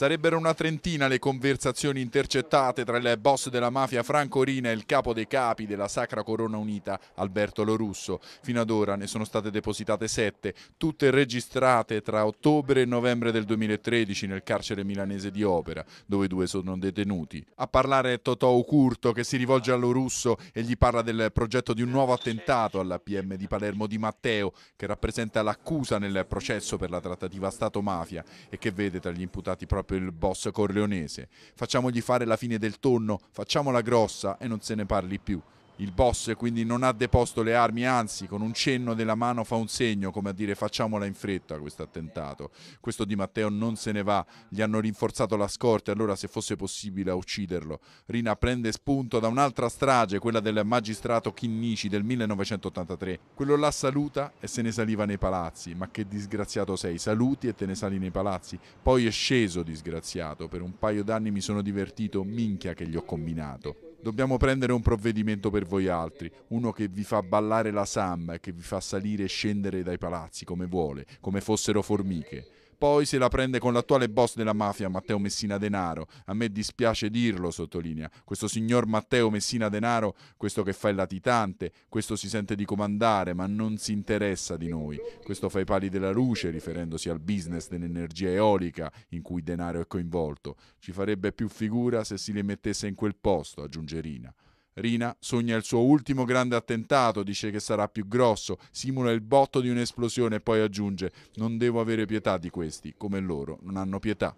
Sarebbero una trentina le conversazioni intercettate tra il boss della mafia Franco Rina e il capo dei capi della Sacra Corona Unita, Alberto Lorusso. Fino ad ora ne sono state depositate sette, tutte registrate tra ottobre e novembre del 2013 nel carcere milanese di Opera, dove due sono detenuti. A parlare è Totò Curto che si rivolge a Lorusso e gli parla del progetto di un nuovo attentato alla PM di Palermo di Matteo, che rappresenta l'accusa nel processo per la trattativa Stato-mafia e che vede tra gli imputati proprio per il boss corleonese. Facciamogli fare la fine del tonno, facciamola grossa e non se ne parli più. Il boss quindi non ha deposto le armi, anzi con un cenno della mano fa un segno, come a dire facciamola in fretta questo attentato. Questo Di Matteo non se ne va, gli hanno rinforzato la scorta e allora se fosse possibile a ucciderlo. Rina prende spunto da un'altra strage, quella del magistrato Chinnici del 1983. Quello là saluta e se ne saliva nei palazzi, ma che disgraziato sei, saluti e te ne sali nei palazzi. Poi è sceso disgraziato, per un paio d'anni mi sono divertito, minchia che gli ho combinato. Dobbiamo prendere un provvedimento per voi altri, uno che vi fa ballare la Sam, e che vi fa salire e scendere dai palazzi come vuole, come fossero formiche. Poi se la prende con l'attuale boss della mafia, Matteo Messina Denaro. A me dispiace dirlo, sottolinea. Questo signor Matteo Messina Denaro, questo che fa il latitante, questo si sente di comandare, ma non si interessa di noi. Questo fa i pali della luce, riferendosi al business dell'energia eolica in cui Denaro è coinvolto. Ci farebbe più figura se si le mettesse in quel posto, aggiunge Rina. Rina sogna il suo ultimo grande attentato, dice che sarà più grosso, simula il botto di un'esplosione e poi aggiunge: Non devo avere pietà di questi, come loro non hanno pietà.